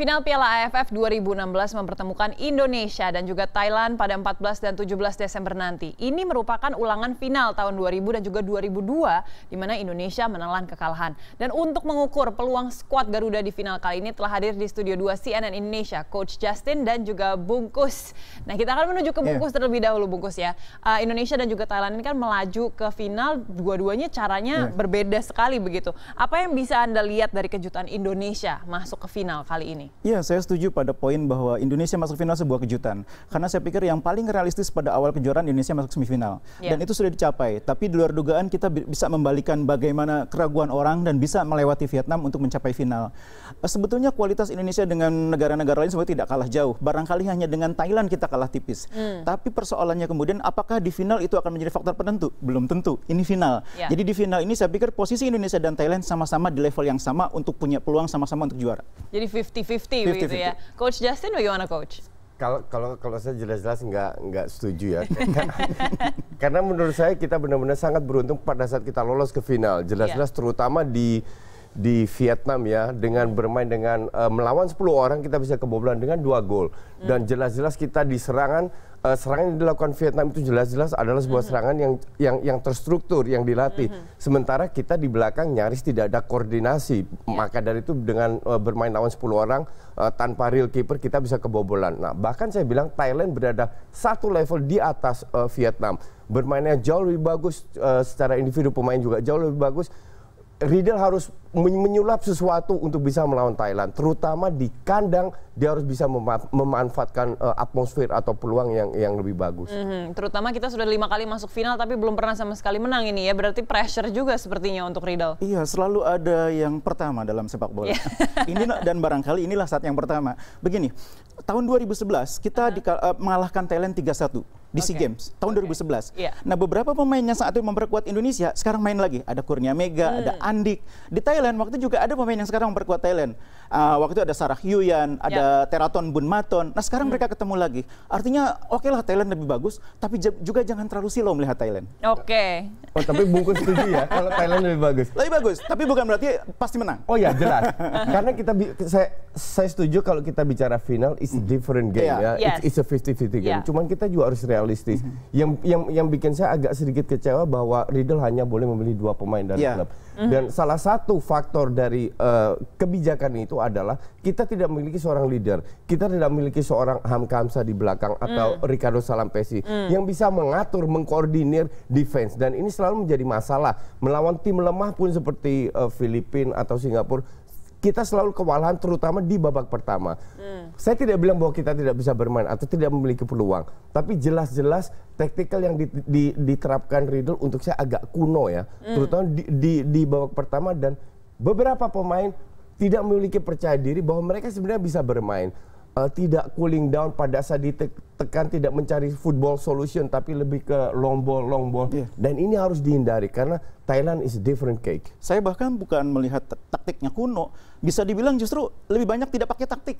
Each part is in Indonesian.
Final Piala AFF 2016 mempertemukan Indonesia dan juga Thailand pada 14 dan 17 Desember nanti. Ini merupakan ulangan final tahun 2000 dan juga 2002 di mana Indonesia menelan kekalahan. Dan untuk mengukur peluang skuad Garuda di final kali ini telah hadir di studio 2 CNN Indonesia, Coach Justin dan juga Bungkus. Nah kita akan menuju ke iya. Bungkus yeah. terlebih dahulu Bungkus ya. Uh, Indonesia dan juga Thailand ini kan melaju ke final dua-duanya caranya yeah. berbeda sekali begitu. Apa yang bisa Anda lihat dari kejutan Indonesia masuk ke final kali ini? Ya, saya setuju pada poin bahwa Indonesia masuk final sebuah kejutan. Karena saya pikir yang paling realistis pada awal kejuaraan Indonesia masuk semifinal. Yeah. Dan itu sudah dicapai. Tapi di luar dugaan kita bisa membalikan bagaimana keraguan orang dan bisa melewati Vietnam untuk mencapai final. Eh, sebetulnya kualitas Indonesia dengan negara-negara lain sebenarnya tidak kalah jauh. Barangkali hanya dengan Thailand kita kalah tipis. Mm. Tapi persoalannya kemudian apakah di final itu akan menjadi faktor penentu? Belum tentu. Ini final. Yeah. Jadi di final ini saya pikir posisi Indonesia dan Thailand sama-sama di level yang sama untuk punya peluang sama-sama untuk juara. Jadi 50 50-50 begitu ya. Coach Justin bagaimana coach? Kalau kalau kalau saya jelas-jelas nggak nggak setuju ya. Karena menurut saya kita benar-benar sangat beruntung pada saat kita lolos ke final. Jelas-jelas yeah. terutama di di Vietnam ya dengan bermain dengan uh, melawan 10 orang kita bisa kebobolan dengan dua gol mm. dan hmm. jelas-jelas kita diserangan. Eh, serangan yang dilakukan Vietnam itu jelas-jelas adalah sebuah hmm. serangan yang yang yang terstruktur, yang dilatih. Hmm. Sementara kita di belakang nyaris tidak ada koordinasi. Iya. Maka dari itu dengan uh, bermain lawan 10 orang uh, tanpa real keeper kita bisa kebobolan. Nah, bahkan saya bilang Thailand berada satu level di atas uh, Vietnam. Bermainnya jauh lebih bagus uh, secara individu pemain juga jauh lebih bagus Riedel harus menyulap sesuatu untuk bisa melawan Thailand, terutama di kandang dia harus bisa memanfaatkan uh, atmosfer atau peluang yang yang lebih bagus. Mm -hmm. Terutama kita sudah lima kali masuk final tapi belum pernah sama sekali menang ini ya, berarti pressure juga sepertinya untuk Riedel. Iya, selalu ada yang pertama dalam sepak bola. Iya. ini dan barangkali inilah saat yang pertama. Begini, tahun 2011 kita uh mhm. -huh. di, uh, eh, mengalahkan Thailand 3-1 di okay. SEA Games tahun okay. 2011. Yeah. Nah, beberapa pemain yang saat itu memperkuat Indonesia sekarang main lagi. Ada Kurnia Mega, hmm. ada Andik. Di Thailand waktu juga ada pemain yang sekarang memperkuat Thailand. Uh, waktu itu ada Sarah Yuyan, ya. ada yeah. Teraton Bunmaton. Nah sekarang hmm. mereka ketemu lagi. Artinya oke okay lah Thailand lebih bagus, tapi juga jangan terlalu silau melihat Thailand. Oke. Okay. Oh tapi Bungkus setuju ya kalau Thailand lebih bagus. Lebih bagus, tapi bukan berarti pasti menang. Oh ya jelas. Karena kita saya saya setuju kalau kita bicara final is hmm. different game yeah. ya. Yes. It's, a 50-50 game. Yeah. Cuman kita juga harus realistis. Mm -hmm. Yang yang yang bikin saya agak sedikit kecewa bahwa Riddle hanya boleh memilih dua pemain dari yeah. klub. Mm-hmm. Dan salah satu faktor dari uh, kebijakan itu adalah kita tidak memiliki seorang leader, kita tidak memiliki seorang Hamkamsa di belakang atau mm. Ricardo Salampesi mm. yang bisa mengatur, mengkoordinir defense dan ini selalu menjadi masalah melawan tim lemah pun seperti uh, Filipina atau Singapura kita selalu kewalahan terutama di babak pertama. Hmm. Saya tidak bilang bahwa kita tidak bisa bermain atau tidak memiliki peluang, tapi jelas-jelas taktikal yang di, di, diterapkan Riddle untuk saya agak kuno ya, hmm. terutama di, di, di babak pertama dan beberapa pemain tidak memiliki percaya diri bahwa mereka sebenarnya bisa bermain, uh, tidak cooling down pada saat di tekan tidak mencari football solution tapi lebih ke long ball long ball yeah. dan ini harus dihindari karena Thailand is different cake. Saya bahkan bukan melihat taktiknya kuno, bisa dibilang justru lebih banyak tidak pakai taktik.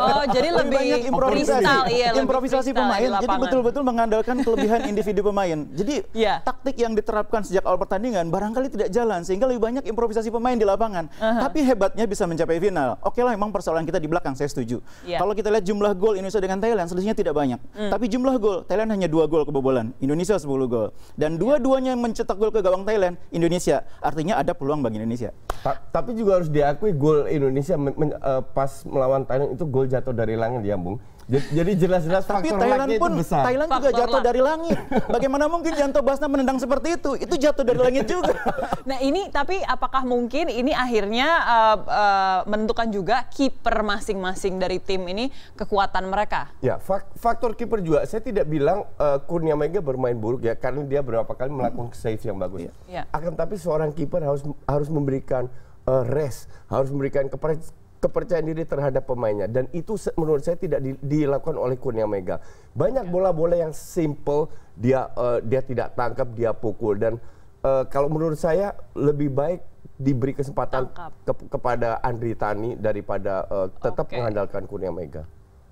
Oh, jadi lebih, lebih banyak iya, improvisasi, kristal, iya, improvisasi kristal pemain. Jadi betul-betul mengandalkan kelebihan individu pemain. Jadi yeah. taktik yang diterapkan sejak awal pertandingan barangkali tidak jalan sehingga lebih banyak improvisasi pemain di lapangan. Uh -huh. Tapi hebatnya bisa mencapai final. Oke okay lah, memang persoalan kita di belakang, saya setuju. Yeah. Kalau kita lihat jumlah gol Indonesia dengan Thailand, selisihnya tidak banyak banyak. Hmm. Tapi jumlah gol, Thailand hanya dua gol kebobolan. Indonesia 10 gol. Dan iya. dua-duanya mencetak gol ke gawang Thailand, Indonesia. Artinya ada peluang bagi Indonesia. Ta tapi juga harus diakui gol Indonesia uh, pas melawan Thailand itu gol jatuh dari langit ya, Bung. Jadi jelas-jelas Tapi Thailand pun besar. Thailand juga jatuh dari langit. Bagaimana mungkin Janto Basna menendang seperti itu? Itu jatuh dari langit juga. nah, ini tapi apakah mungkin ini akhirnya uh, uh, menentukan juga kiper masing-masing dari tim ini kekuatan mereka? Ya, fak faktor kiper juga. Saya tidak bilang uh, eh, Kurnia Mega bermain buruk ya karena dia berapa kali melakukan save yang bagus. Ya. Akan tapi seorang kiper harus harus memberikan uh, rest, harus memberikan kepercayaan kepercayaan diri terhadap pemainnya dan itu menurut saya tidak di, dilakukan oleh Kurnia Mega. Banyak ya. bola-bola yang simple dia uh, dia tidak tangkap, dia pukul dan uh, kalau menurut saya lebih baik diberi kesempatan ke, kepada Andri Tani daripada uh, tetap okay. mengandalkan Kurnia Mega.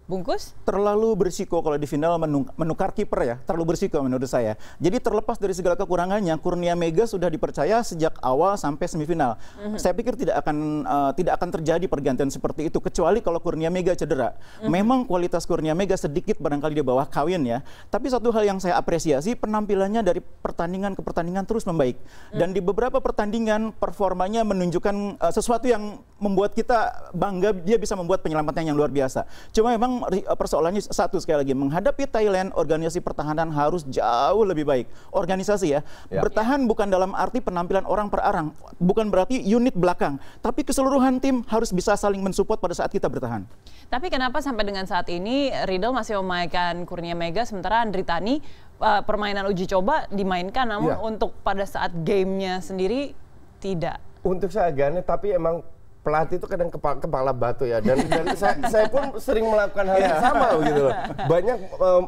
Bungkus? Terlalu bersiko kalau di final menukar kiper ya, terlalu bersiko menurut saya. Jadi terlepas dari segala kekurangannya, Kurnia Mega sudah dipercaya sejak awal sampai semifinal. Mm -hmm. Saya pikir tidak akan uh, tidak akan terjadi pergantian seperti itu kecuali kalau Kurnia Mega cedera. Mm -hmm. Memang kualitas Kurnia Mega sedikit barangkali di bawah Kawin ya. Tapi satu hal yang saya apresiasi penampilannya dari pertandingan ke pertandingan terus membaik. Mm -hmm. Dan di beberapa pertandingan performanya menunjukkan uh, sesuatu yang membuat kita bangga dia bisa membuat penyelamatan yang luar biasa. Cuma memang Eh, persoalannya satu sekali lagi menghadapi Thailand organisasi pertahanan harus jauh lebih baik. Organisasi ya. ya. Bertahan bukan dalam arti penampilan orang per orang, bukan berarti unit belakang, tapi keseluruhan tim harus bisa saling mensupport pada saat kita bertahan. Tapi kenapa sampai dengan saat ini Rido masih memainkan Kurnia Mega sementara Andri Tani uh, eh, permainan uji coba dimainkan namun ya. untuk pada saat gamenya sendiri tidak. Untuk saya tapi emang pelatih itu kadang kepala, kepala batu ya dan, dan saya, saya pun sering melakukan hal yang sama gitu loh. Banyak um,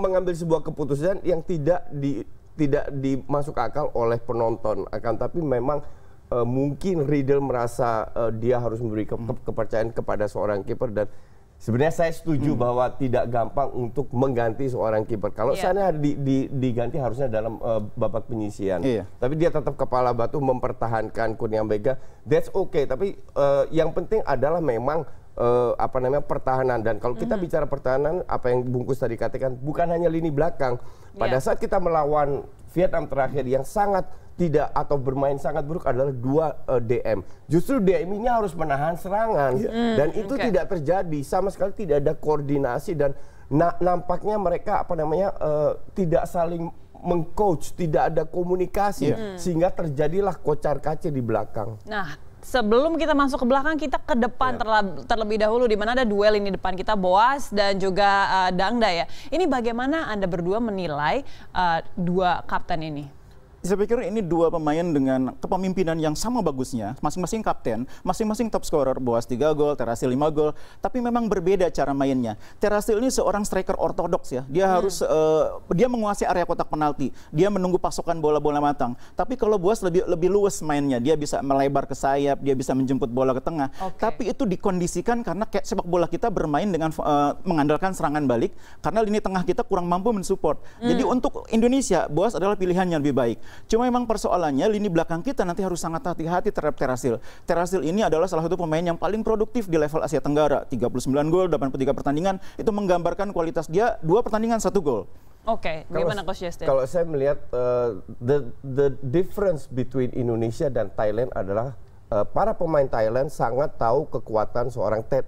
mengambil sebuah keputusan yang tidak di tidak dimasuk akal oleh penonton akan tapi memang uh, mungkin Riddle merasa uh, dia harus memberi ke, kepercayaan kepada seorang kiper dan Sebenarnya saya setuju hmm. bahwa tidak gampang untuk mengganti seorang kiper. Kalau yeah. Iya. sana di, di, diganti harusnya dalam uh, babak penyisian. Yeah. Tapi dia tetap kepala batu mempertahankan Kurnia Mega. That's okay. Tapi uh, yang penting adalah memang uh, apa namanya pertahanan dan kalau kita mm -hmm. bicara pertahanan apa yang bungkus tadi katakan bukan hanya lini belakang pada yeah. saat kita melawan Vietnam terakhir yang sangat tidak atau bermain sangat buruk adalah dua uh, eh, DM. Justru DM ini harus menahan serangan yeah. Hmm, dan itu okay. tidak terjadi sama sekali tidak ada koordinasi dan na nampaknya mereka apa namanya uh, tidak saling mengcoach, tidak ada komunikasi yeah. sehingga terjadilah kocar kacir di belakang. Nah, sebelum kita masuk ke belakang kita ke depan iya. terle terlebih dahulu di mana ada duel ini depan kita Boas dan juga uh, Dangda ya. Ini bagaimana Anda berdua menilai uh, dua kapten ini? saya pikir ini dua pemain dengan kepemimpinan yang sama bagusnya, masing-masing kapten, masing-masing top scorer, Boas 3 gol, Terasil 5 gol, tapi memang berbeda cara mainnya. Terasil ini seorang striker ortodoks ya. Dia hmm. harus uh, dia menguasai area kotak penalti, dia menunggu pasokan bola-bola matang. Tapi kalau Boas lebih lebih luas mainnya, dia bisa melebar ke sayap, dia bisa menjemput bola ke tengah. Okay. Tapi itu dikondisikan karena kayak sepak bola kita bermain dengan uh, mengandalkan serangan balik karena lini tengah kita kurang mampu mensupport. Hmm. Jadi untuk Indonesia, Boas adalah pilihan yang lebih baik. Cuma memang persoalannya lini belakang kita nanti harus sangat hati-hati terhadap Terasil. Terasil ini adalah salah satu pemain yang paling produktif di level Asia Tenggara. 39 gol, 83 pertandingan. Itu menggambarkan kualitas dia dua pertandingan satu gol. Oke, okay. gimana Coach Justin? Kalau saya melihat uh, the the difference between Indonesia dan Thailand adalah uh, para pemain Thailand sangat tahu kekuatan seorang Ted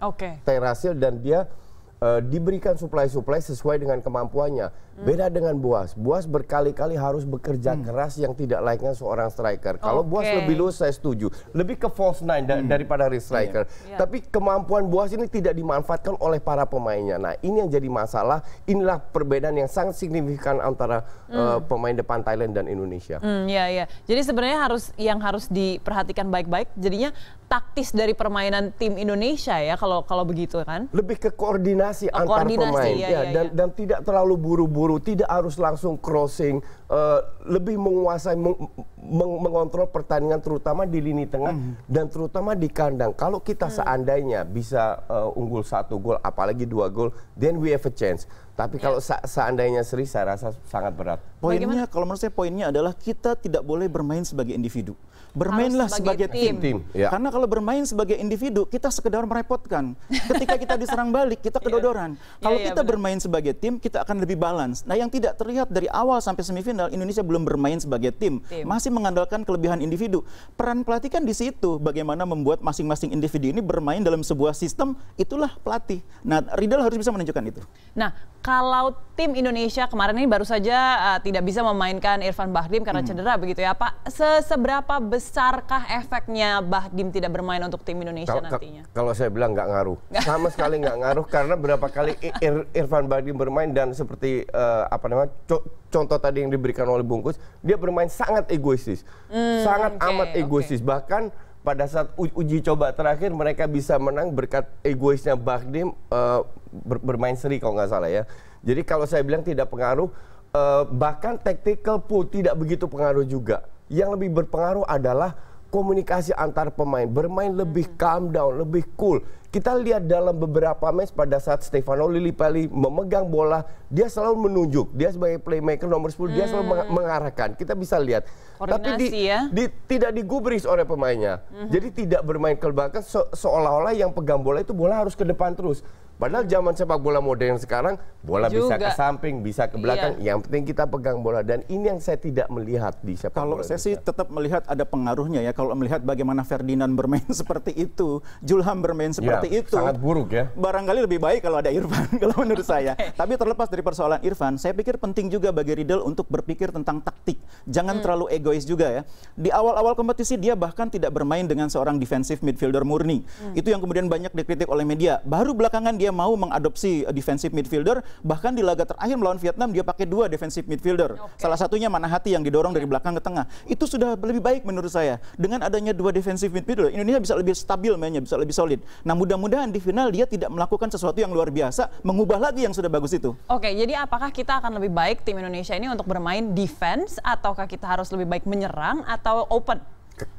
okay. Terasil dan dia uh, diberikan suplai-suplai sesuai dengan kemampuannya Beda dengan Buas. Buas berkali-kali harus bekerja hmm. keras yang tidak layaknya seorang striker. Kalau Buas lebih lu saya setuju. Lebih ke false nine da hmm. daripada re iya. striker. Yeah. Yeah. Tapi kemampuan Buas ini tidak dimanfaatkan oleh para pemainnya. Nah, ini yang jadi masalah. Inilah perbedaan yang sangat signifikan antara hmm. uh, pemain depan Thailand dan Indonesia. Hmm, iya. ya. Jadi sebenarnya harus yang harus diperhatikan baik-baik jadinya taktis dari permainan tim Indonesia ya kalau kalau begitu kan. Lebih ke koordinasi oh, antar koordinasi, pemain. Yeah, yeah, yeah. dan iya. dan tidak terlalu buru-buru buru-buru, tidak harus langsung crossing uh, lebih menguasai meng, meng, mengontrol pertandingan terutama di lini tengah mm. dan terutama di kandang kalau kita mm. seandainya bisa uh, unggul satu gol apalagi dua gol then we have a chance tapi ya. kalau seandainya seri saya rasa sangat berat. Poinnya kalau menurut saya poinnya adalah kita tidak boleh bermain sebagai individu. Bermainlah sebagai, sebagai tim. tim. Ya. Karena kalau bermain sebagai individu kita sekedar merepotkan. Ketika kita diserang balik kita iya. kedodoran. Ya. Kalau ya, kita benar. bermain sebagai tim kita akan lebih balance. Nah, yang tidak terlihat dari awal sampai semifinal Indonesia belum bermain sebagai tim, tim. masih mengandalkan kelebihan individu. Peran pelatih kan di situ bagaimana membuat masing-masing individu ini bermain dalam sebuah sistem itulah pelatih. Nah, Ridal harus bisa menunjukkan itu. Nah, kalau tim Indonesia kemarin ini baru saja uh, tidak bisa memainkan Irfan Bahdim karena hmm. cedera begitu ya Pak. Seberapa besarkah efeknya Bahdim tidak bermain untuk tim Indonesia kalo, nantinya? Kalau saya bilang nggak ngaruh, sama sekali nggak ngaruh karena berapa kali Ir Irfan Bahdim bermain dan seperti uh, apa namanya co contoh tadi yang diberikan oleh Bungkus, dia bermain sangat egoistis, hmm, sangat okay, amat egoistis okay. bahkan pada saat uji coba terakhir mereka bisa menang berkat egoisnya Bahdim uh, ber, bermain seri kalau nggak salah ya. Jadi kalau saya bilang tidak pengaruh, uh, bahkan tactical pun tidak begitu pengaruh juga. Yang lebih berpengaruh adalah komunikasi antar pemain, bermain lebih hmm. calm down, lebih cool. Kita lihat dalam beberapa match pada saat Stefano Lillipali memegang bola, dia selalu menunjuk, dia sebagai playmaker nomor 10, hmm. dia selalu meng hmm. mengarahkan. Kita bisa lihat. Koordinasi Tapi di, ya. di, tidak digubris oleh pemainnya. Hmm. Jadi tidak bermain ke se seolah-olah yang pegang bola itu bola harus ke depan terus. Padahal zaman sepak bola modern sekarang bola Juga. bisa ke samping, bisa ke iya. belakang. Iya. Yang penting kita pegang bola dan ini yang saya tidak melihat di sepak Kalau bola. Kalau saya sih tetap melihat ada pengaruhnya ya kalau melihat bagaimana Ferdinand bermain seperti itu, Julham bermain ya, seperti ya, itu. Sangat buruk ya. Barangkali lebih baik kalau ada Irfan kalau menurut saya. Tapi terlepas dari persoalan Irfan, saya pikir penting juga bagi Riddle untuk berpikir tentang taktik. Jangan hmm. terlalu egois juga ya. Di awal-awal kompetisi dia bahkan tidak bermain dengan seorang defensive midfielder murni. Hmm. Itu yang kemudian banyak dikritik oleh media. Baru belakangan dia dia mau mengadopsi defensive midfielder bahkan di laga terakhir melawan Vietnam dia pakai dua defensive midfielder okay. salah satunya mana hati yang didorong dari belakang ke tengah itu sudah lebih baik menurut saya dengan adanya dua defensive midfielder Indonesia bisa lebih stabil mainnya bisa lebih solid nah mudah-mudahan di final dia tidak melakukan sesuatu yang luar biasa mengubah lagi yang sudah bagus itu oke okay, jadi apakah kita akan lebih baik tim Indonesia ini untuk bermain defense ataukah kita harus lebih baik menyerang atau open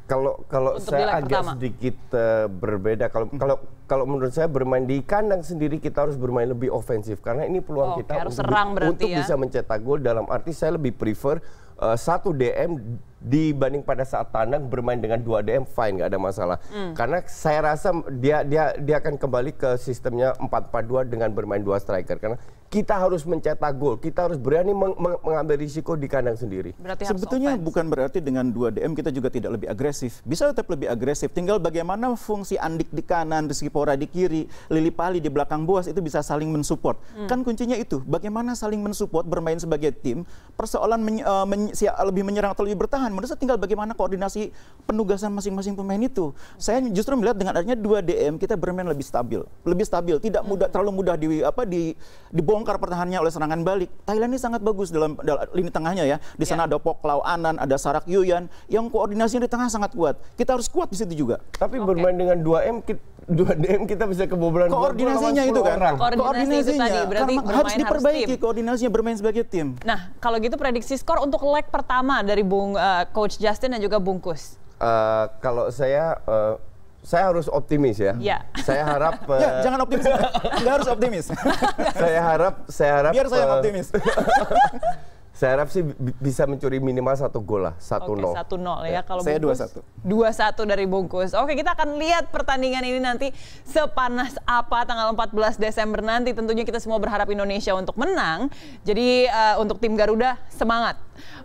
kalau kalau saya agak pertama. sedikit uh, berbeda kalau hmm. kalau kalau menurut saya bermain di kandang sendiri kita harus bermain lebih ofensif karena ini peluang oh, kita okay, untuk, serang untuk ya? bisa mencetak gol dalam arti saya lebih prefer uh, satu DM dibanding pada saat tandang bermain dengan dua DM fine nggak ada masalah hmm. karena saya rasa dia dia dia akan kembali ke sistemnya 4-4-2 dengan bermain dua striker karena kita harus mencetak gol, kita harus berani meng mengambil risiko di kandang sendiri. Berarti Sebetulnya bukan berarti dengan dua DM kita juga tidak lebih agresif. Bisa tetap lebih agresif. Tinggal bagaimana fungsi Andik di kanan, Rizky Pora di kiri, Lili Pali di belakang buas itu bisa saling mensupport. Hmm. Kan kuncinya itu, bagaimana saling mensupport bermain sebagai tim. Persoalan men eh, men lebih menyerang atau lebih bertahan, menurut saya tinggal bagaimana koordinasi penugasan masing-masing pemain itu. Saya justru melihat dengan adanya dua DM kita bermain lebih stabil, lebih stabil, tidak mudah hmm. terlalu mudah di apa di dibongkar pertahanannya oleh serangan balik. Thailand ini sangat bagus dalam, dalam lini tengahnya ya. Di sana yeah. ada Poklau Anan, ada Sarak Yuyan yang koordinasinya di tengah sangat kuat. Kita harus kuat di situ juga. Tapi okay. bermain dengan 2M dua DM kita bisa kebobolan koordinasinya itu kan orang. koordinasi koordinasinya itu tadi, berarti Karena harus diperbaiki harus tim. koordinasinya bermain sebagai tim nah kalau gitu prediksi skor untuk leg pertama dari Bung uh, Coach Justin dan juga Bungkus uh, kalau saya uh, saya harus optimis ya. ya. Saya harap uh, ya, eh, jangan optimis. Enggak harus optimis. saya harap saya harap biar saya uh, optimis. saya harap sih bisa mencuri minimal satu gol lah, satu nol. Satu nol ya, ya. kalau saya dua satu. Dua satu dari bungkus. Oke kita akan lihat pertandingan ini nanti sepanas apa tanggal 14 Desember nanti. Tentunya kita semua berharap Indonesia untuk menang. Jadi uh, untuk tim Garuda semangat.